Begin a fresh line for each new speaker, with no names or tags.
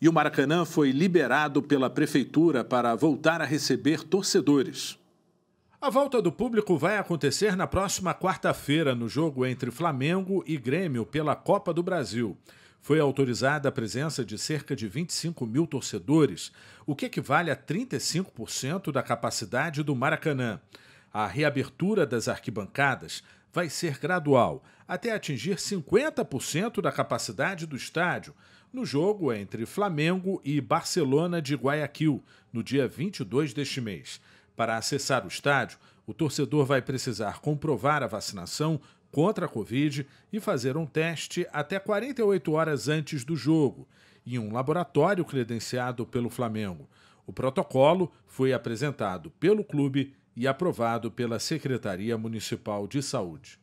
e o Maracanã foi liberado pela prefeitura para voltar a receber torcedores. A volta do público vai acontecer na próxima quarta-feira, no jogo entre Flamengo e Grêmio pela Copa do Brasil. Foi autorizada a presença de cerca de 25 mil torcedores, o que equivale a 35% da capacidade do Maracanã. A reabertura das arquibancadas vai ser gradual, até atingir 50% da capacidade do estádio, no jogo entre Flamengo e Barcelona de Guayaquil, no dia 22 deste mês. Para acessar o estádio, o torcedor vai precisar comprovar a vacinação contra a Covid e fazer um teste até 48 horas antes do jogo, em um laboratório credenciado pelo Flamengo. O protocolo foi apresentado pelo clube e aprovado pela Secretaria Municipal de Saúde